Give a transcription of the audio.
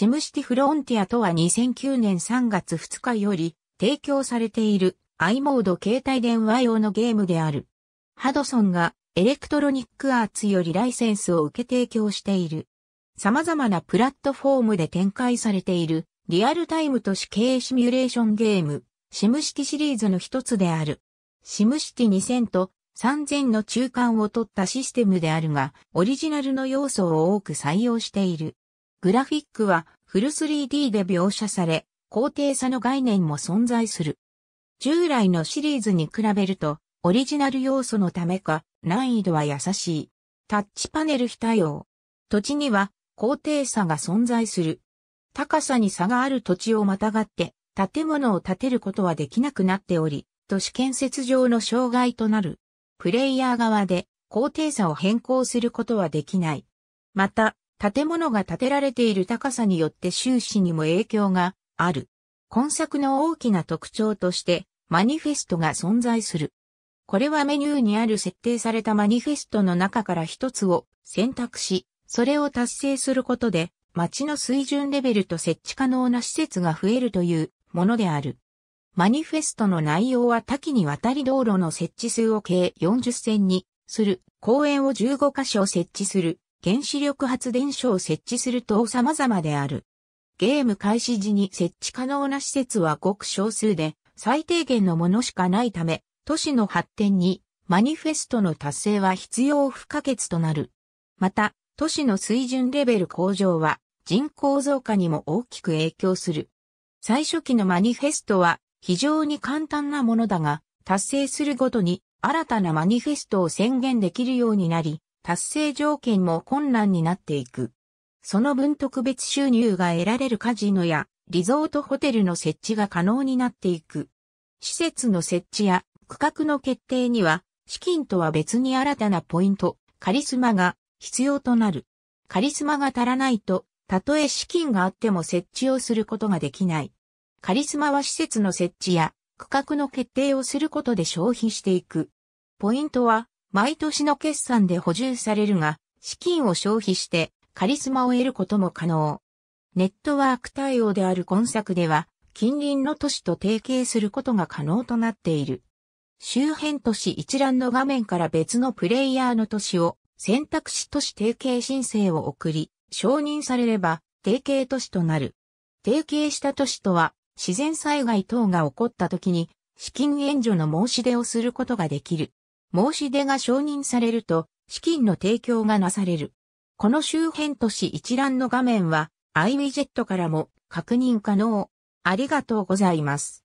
シムシティフロンティアとは2009年3月2日より提供されている i モード携帯電話用のゲームである。ハドソンがエレクトロニックアーツよりライセンスを受け提供している。様々なプラットフォームで展開されているリアルタイム都市経営シミュレーションゲーム、シムシティシリーズの一つである。シムシティ2000と3000の中間を取ったシステムであるが、オリジナルの要素を多く採用している。グラフィックはフル 3D で描写され、高低差の概念も存在する。従来のシリーズに比べると、オリジナル要素のためか、難易度は優しい。タッチパネル非対応。土地には高低差が存在する。高さに差がある土地をまたがって、建物を建てることはできなくなっており、都市建設上の障害となる。プレイヤー側で高低差を変更することはできない。また、建物が建てられている高さによって収支にも影響がある。今作の大きな特徴として、マニフェストが存在する。これはメニューにある設定されたマニフェストの中から一つを選択し、それを達成することで、街の水準レベルと設置可能な施設が増えるというものである。マニフェストの内容は多岐にわたり道路の設置数を計40線にする、公園を15箇所設置する、原子力発電所を設置する等様々である。ゲーム開始時に設置可能な施設はごく少数で、最低限のものしかないため、都市の発展にマニフェストの達成は必要不可欠となる。また、都市の水準レベル向上は人口増加にも大きく影響する。最初期のマニフェストは非常に簡単なものだが、達成するごとに新たなマニフェストを宣言できるようになり、達成条件も困難になっていく。その分特別収入が得られるカジノやリゾートホテルの設置が可能になっていく。施設の設置や区画の決定には資金とは別に新たなポイント、カリスマが必要となる。カリスマが足らないと、たとえ資金があっても設置をすることができない。カリスマは施設の設置や区画の決定をすることで消費していく。ポイントは毎年の決算で補充されるが、資金を消費してカリスマを得ることも可能。ネットワーク対応である今作では、近隣の都市と提携することが可能となっている。周辺都市一覧の画面から別のプレイヤーの都市を選択肢都市提携申請を送り、承認されれば提携都市となる。提携した都市とは自然災害等が起こった時に資金援助の申し出をすることができる。申し出が承認されると、資金の提供がなされる。この周辺都市一覧の画面は、iWidget からも確認可能。ありがとうございます。